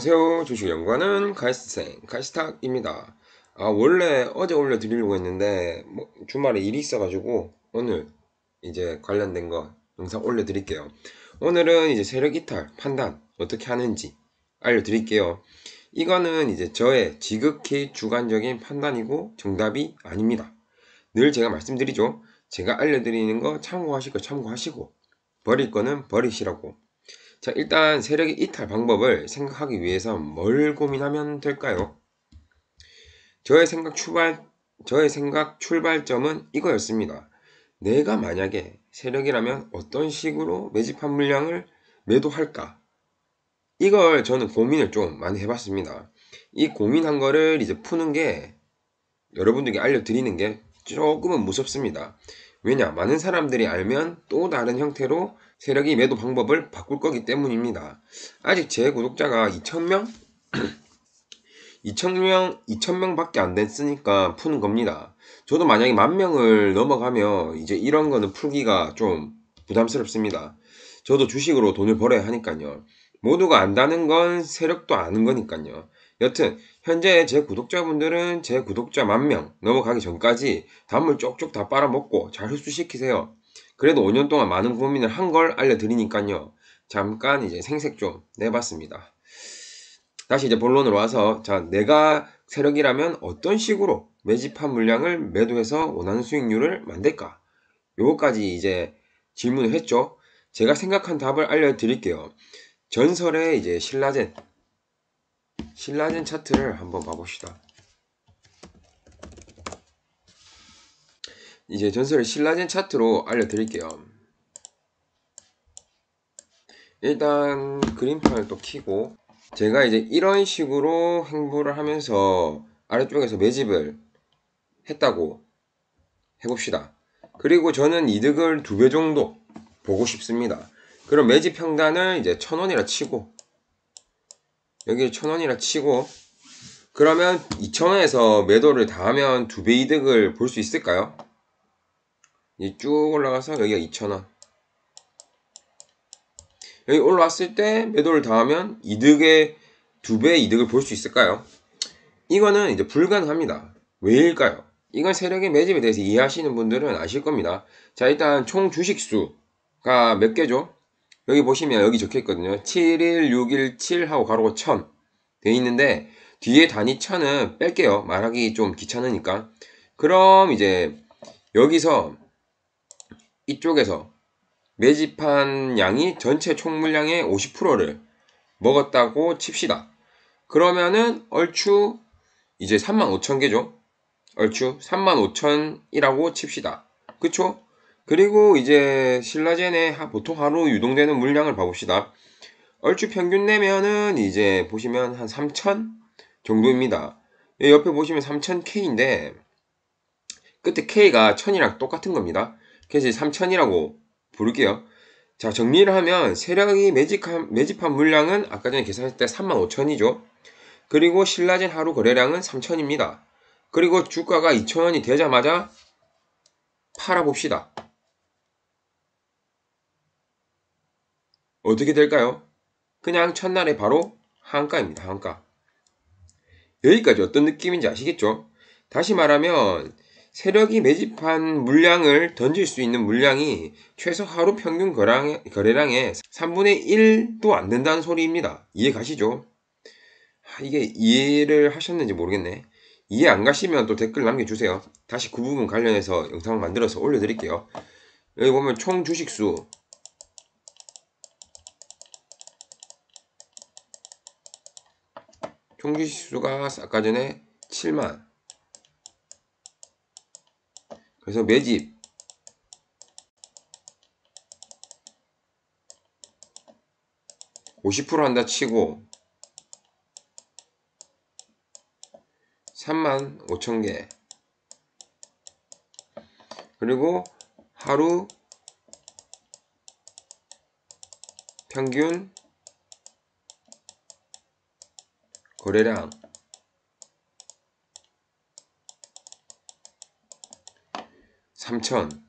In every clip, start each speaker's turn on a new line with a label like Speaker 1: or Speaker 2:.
Speaker 1: 안녕하세요. 주식연구가는 가이스생 가이스탁입니다. 아 원래 어제 올려드리려고 했는데 뭐 주말에 일이 있어가지고 오늘 이제 관련된 거 영상 올려드릴게요. 오늘은 이제 세력 이탈 판단 어떻게 하는지 알려드릴게요. 이거는 이제 저의 지극히 주관적인 판단이고 정답이 아닙니다. 늘 제가 말씀드리죠. 제가 알려드리는 거 참고하실 거 참고하시고 버릴 거는 버리시라고 자, 일단 세력의 이탈 방법을 생각하기 위해서 뭘 고민하면 될까요? 저의 생각 출발, 저의 생각 출발점은 이거였습니다. 내가 만약에 세력이라면 어떤 식으로 매집한 물량을 매도할까? 이걸 저는 고민을 좀 많이 해봤습니다. 이 고민한 거를 이제 푸는 게 여러분들에게 알려드리는 게 조금은 무섭습니다. 왜냐? 많은 사람들이 알면 또 다른 형태로 세력이 매도 방법을 바꿀 거기 때문입니다. 아직 제 구독자가 2,000명? 2,000명, 2,000명밖에 안 됐으니까 푸는 겁니다. 저도 만약에 만 명을 넘어가면 이제 이런 거는 풀기가 좀 부담스럽습니다. 저도 주식으로 돈을 벌어야 하니까요. 모두가 안다는 건 세력도 아는 거니까요. 여튼 현재 제 구독자분들은 제 구독자 만명 넘어가기 전까지 담을 쪽쪽 다 빨아먹고 잘 흡수시키세요. 그래도 5년 동안 많은 고민을 한 걸 알려드리니까요. 잠깐 이제 생색 좀 내봤습니다. 다시 이제 본론으로 와서 자 내가 세력이라면 어떤 식으로 매집한 물량을 매도해서 원하는 수익률을 만들까? 요거까지 이제 질문을 했죠. 제가 생각한 답을 알려드릴게요. 전설의 이제 신라젠 신라젠 차트를 한번 봐봅시다. 이제 전설의 신라젠 차트로 알려드릴게요. 일단 그림판을 또 키고 제가 이제 이런 식으로 행보를 하면서 아래쪽에서 매집을 했다고 해봅시다. 그리고 저는 이득을 두 배 정도 보고 싶습니다. 그럼 매집 평단을 이제 천원이라 치고 여기를 천원이라 치고 그러면 2천원에서 매도를 다하면 두 배 이득을 볼 수 있을까요? 쭉 올라가서 여기가 2천원 여기 올라왔을 때 매도를 다하면 이득의 두 배 이득을 볼 수 있을까요? 이거는 이제 불가능합니다. 왜일까요? 이건 세력의 매집에 대해서 이해하시는 분들은 아실 겁니다. 자 일단 총 주식수가 몇 개죠? 여기 보시면 여기 적혀있거든요. 71617 하고 가로고 1000 돼 있는데 뒤에 단위 1000은 뺄게요. 말하기 좀 귀찮으니까. 그럼 이제 여기서 이쪽에서 매집한 양이 전체 총 물량의 50%를 먹었다고 칩시다. 그러면은 얼추 이제 35,000개죠. 얼추 35,000이라고 칩시다. 그쵸? 그리고 이제 신라젠의 보통 하루 유동되는 물량을 봐봅시다. 얼추 평균 내면은 이제 보시면 한 3천 정도입니다. 예, 옆에 보시면 3천 k 인데 끝에 K가 1000이랑 똑같은 겁니다. 그래서 3000이라고 부를게요. 자 정리를 하면 세력이 매집한, 매집한 물량은 아까 전에 계산했을 때3 5천이죠 그리고 신라젠 하루 거래량은 3천입니다 그리고 주가가 2천원이 되자마자 팔아봅시다. 어떻게 될까요? 그냥 첫날에 바로 한가입니다. 한가. 여기까지 어떤 느낌인지 아시겠죠? 다시 말하면 세력이 매집한 물량을 던질 수 있는 물량이 최소 하루 평균 거래량의, 거래량의 3분의 1도 안 된다는 소리입니다. 이해 가시죠? 아, 이게 이해를 하셨는지 모르겠네. 이해 안 가시면 또 댓글 남겨주세요. 다시 그 부분 관련해서 영상 을 만들어서 올려드릴게요. 여기 보면 총 주식수 평균시수가 아까 전에 7만 그래서 매집 50% 한다 치고 3만 5천 개 그리고 하루 평균 거래량 3천그게총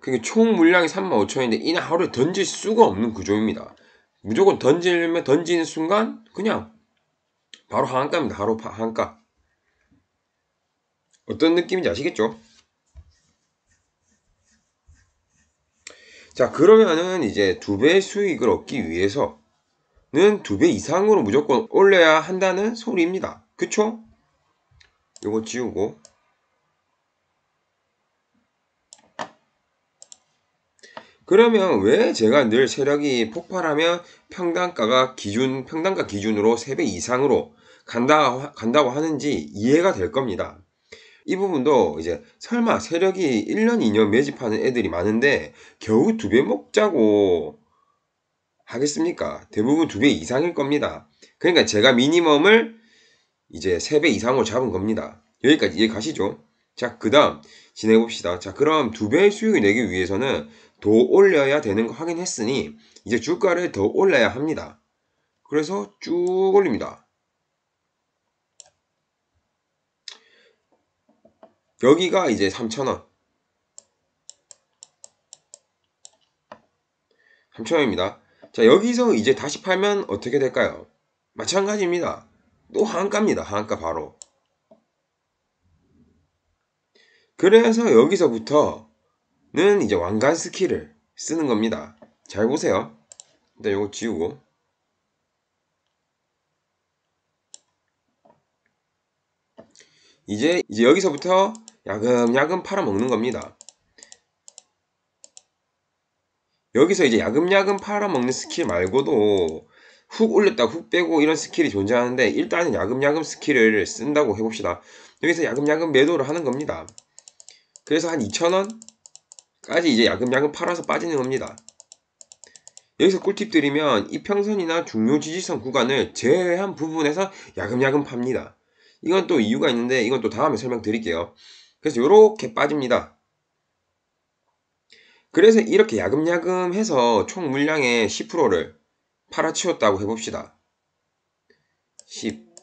Speaker 1: 그러니까 물량이 3만 5천인데 이날 하루에 던질 수가 없는 구조입니다. 무조건 던지면 던지는 순간 그냥 바로 하한가입니다. 바로 하한가. 어떤 느낌인지 아시겠죠? 자, 그러면은 이제 두 배 수익을 얻기 위해서는 두 배 이상으로 무조건 올려야 한다는 소리입니다. 그쵸? 요거 지우고. 그러면 왜 제가 늘 세력이 폭발하면 평단가가 기준, 평단가 기준으로 3배 이상으로 간다, 간다고 하는지 이해가 될 겁니다. 이 부분도 이제 설마 세력이 1년, 2년 매집하는 애들이 많은데 겨우 두 배 먹자고 하겠습니까? 대부분 두 배 이상일 겁니다. 그러니까 제가 미니멈을 이제 세 배 이상으로 잡은 겁니다. 여기까지 이해 가시죠? 자, 그 다음 진행해 봅시다. 자, 그럼 두 배의 수익을 내기 위해서는 더 올려야 되는 거 확인했으니 이제 주가를 더 올려야 합니다. 그래서 쭉 올립니다. 여기가 이제 3,000원 3,000원입니다 자 여기서 이제 다시 팔면 어떻게 될까요? 마찬가지입니다 또한가입니다한가 바로 그래서 여기서부터는 이제 왕관 스킬을 쓰는 겁니다 잘 보세요 일단 이거 지우고 이제 이제 여기서부터 야금야금 팔아먹는 겁니다. 여기서 이제 야금야금 팔아먹는 스킬 말고도 훅 올렸다 훅 빼고 이런 스킬이 존재하는데 일단은 야금야금 스킬을 쓴다고 해봅시다. 여기서 야금야금 매도를 하는 겁니다. 그래서 한 2,000원까지 이제 야금야금 팔아서 빠지는 겁니다. 여기서 꿀팁 드리면 이평선이나 중요 지지선 구간을 제외한 부분에서 야금야금 팝니다. 이건 또 이유가 있는데 이건 또 다음에 설명드릴게요. 그래서 이렇게 빠집니다. 그래서 이렇게 야금야금 해서 총 물량의 10%를 팔아치웠다고 해봅시다. 10%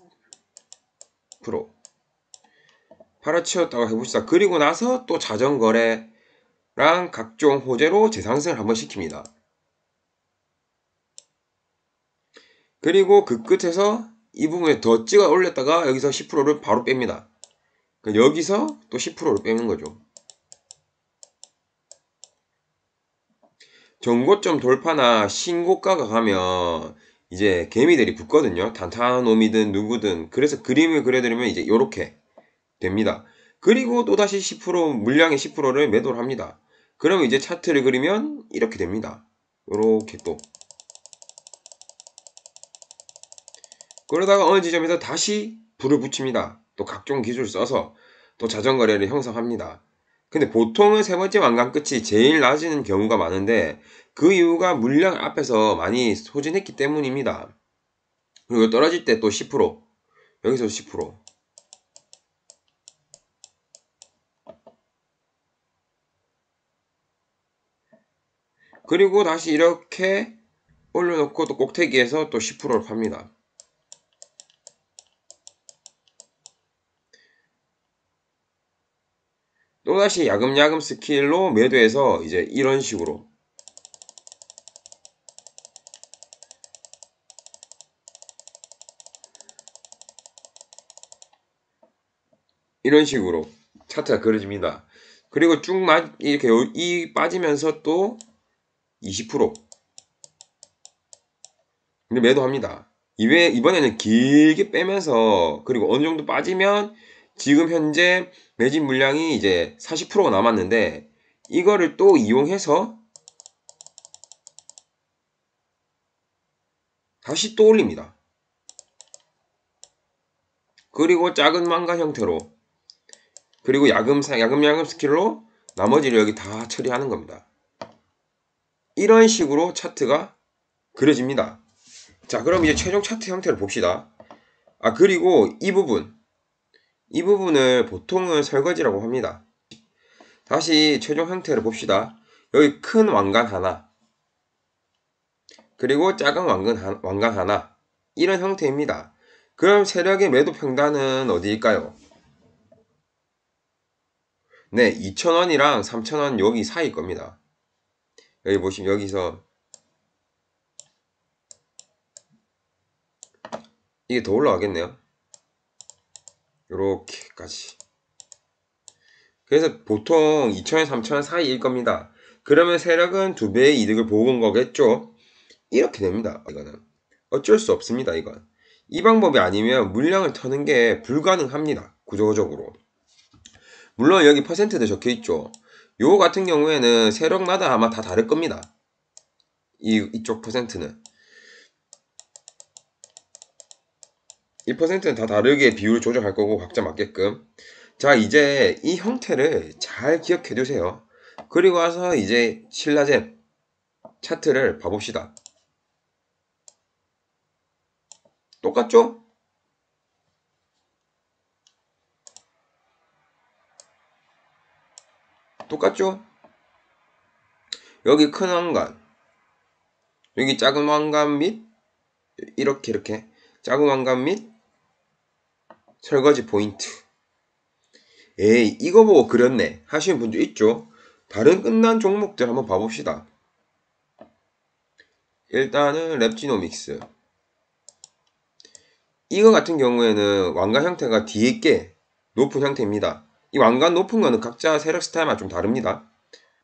Speaker 1: 팔아치웠다고 해봅시다. 그리고 나서 또 자전거래랑 각종 호재로 재상승을 한번 시킵니다. 그리고 그 끝에서 이 부분에 더 찍어 올렸다가 여기서 10%를 바로 뺍니다. 그러니까 여기서 또 10%를 빼는 거죠. 전고점 돌파나 신고가가 가면 이제 개미들이 붙거든요. 단타놈이든 누구든. 그래서 그림을 그려드리면 이제 이렇게 됩니다. 그리고 또다시 10% 물량의 10%를 매도를 합니다. 그러면 이제 차트를 그리면 이렇게 됩니다. 이렇게 또 그러다가 어느 지점에서 다시 불을 붙입니다. 또 각종 기술 써서 또 자전거래를 형성합니다. 근데 보통은 세 번째 완강 끝이 제일 낮은 경우가 많은데 그 이유가 물량 앞에서 많이 소진했기 때문입니다. 그리고 떨어질 때 또 10%. 여기서 10%. 그리고 다시 이렇게 올려놓고 또 꼭대기에서 또 10%를 팝니다. 또다시 야금야금 스킬로 매도해서 이제 이런 식으로 이런 식으로 차트가 그려집니다. 그리고 쭉 마, 이렇게 이 빠지면서 또 20% 매도합니다. 이번에는 길게 빼면서 그리고 어느 정도 빠지면 지금 현재 매집 물량이 이제 40%가 남았는데 이거를 또 이용해서 다시 또 올립니다. 그리고 작은 망가 형태로 그리고 야금 야금 야금 스킬로 나머지를 여기 다 처리하는 겁니다. 이런 식으로 차트가 그려집니다. 자, 그럼 이제 최종 차트 형태를 봅시다. 아, 그리고 이 부분 이 부분을 보통은 설거지라고 합니다. 다시 최종 형태를 봅시다. 여기 큰 왕관 하나 그리고 작은 왕관, 하, 왕관 하나 이런 형태입니다. 그럼 세력의 매도 평단은 어디일까요? 네, 2,000원이랑 3,000원 여기 사이 겁니다. 여기 보시면 여기서 이게 더 올라가겠네요. 이렇게까지 그래서 보통 2천원, 3천원 사이일 겁니다. 그러면 세력은 두 배의 이득을 보고 온 거겠죠? 이렇게 됩니다. 이거는 어쩔 수 없습니다. 이건 이 방법이 아니면 물량을 터는 게 불가능합니다. 구조적으로 물론 여기 퍼센트도 적혀 있죠. 요 같은 경우에는 세력마다 아마 다 다를 겁니다. 이, 이쪽 퍼센트는 1%는 다 다르게 비율 을 조정할 거고 각자 맞게끔 자 이제 이 형태를 잘 기억해 두세요 그리고 와서 이제 신라젠 차트를 봐봅시다 똑같죠? 똑같죠? 여기 큰 왕관 여기 작은 왕관 및 이렇게 이렇게 작은 왕관 및 설거지 포인트. 에이, 이거 보고 그렸네. 하시는 분도 있죠? 다른 끝난 종목들 한번 봐봅시다. 일단은 랩지노믹스. 이거 같은 경우에는 왕관 형태가 뒤에 게 높은 형태입니다. 이 왕관 높은 거는 각자 세력 스타일만 좀 다릅니다.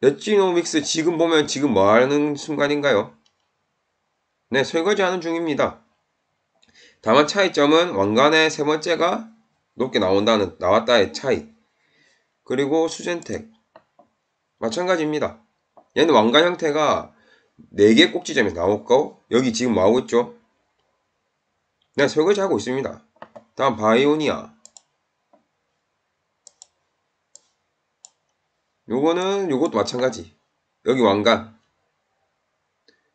Speaker 1: 랩지노믹스 지금 보면 지금 뭐 하는 순간인가요? 네, 설거지 하는 중입니다. 다만 차이점은 왕관의 세 번째가 높게 나온다는 나왔다의 차이. 그리고 수젠텍 마찬가지입니다. 얘는 왕관 형태가 4개 꼭지점이 나올고 여기 지금 나오고 뭐 있죠. 내가 네, 설거지 하고 있습니다. 다음 바이오니아 요거는 요것도 마찬가지 여기 왕관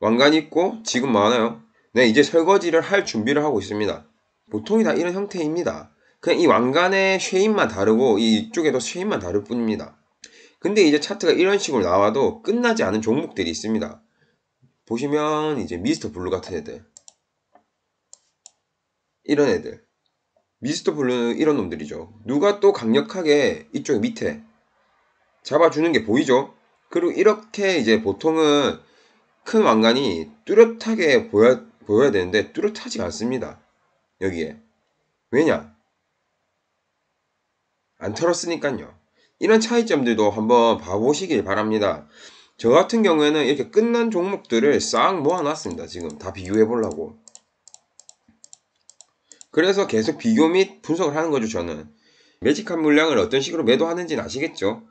Speaker 1: 왕관 있고 지금 많아요 네, 이제 설거지를 할 준비를 하고 있습니다. 보통이 다 이런 형태입니다. 그냥 이 왕관의 쉐입만 다르고 이쪽에도 쉐입만 다를 뿐입니다. 근데 이제 차트가 이런 식으로 나와도 끝나지 않은 종목들이 있습니다. 보시면 이제 미스터 블루 같은 애들 이런 애들 미스터 블루는 이런 놈들이죠. 누가 또 강력하게 이쪽 밑에 잡아주는 게 보이죠? 그리고 이렇게 이제 보통은 큰 왕관이 뚜렷하게 보여, 보여야 되는데 뚜렷하지 않습니다. 여기에. 왜냐? 안 털었으니까요. 이런 차이점들도 한번 봐보시길 바랍니다. 저 같은 경우에는 이렇게 끝난 종목들을 싹 모아놨습니다. 지금 다 비교해 보려고. 그래서 계속 비교 및 분석을 하는 거죠, 저는. 매직한 물량을 어떤 식으로 매도하는지는 아시겠죠?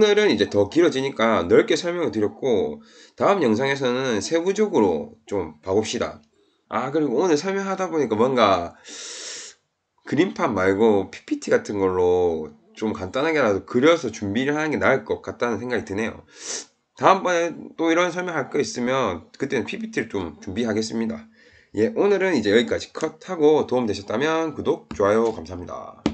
Speaker 1: 오늘은 이제 더 길어지니까 넓게 설명을 드렸고 다음 영상에서는 세부적으로 좀 봐봅시다. 아 그리고 오늘 설명하다 보니까 뭔가 그림판 말고 PPT 같은 걸로 좀 간단하게라도 그려서 준비를 하는 게 나을 것 같다는 생각이 드네요. 다음번에 또 이런 설명할 거 있으면 그때는 PPT를 좀 준비하겠습니다. 예, 오늘은 이제 여기까지 컷하고 도움 되셨다면 구독, 좋아요 감사합니다.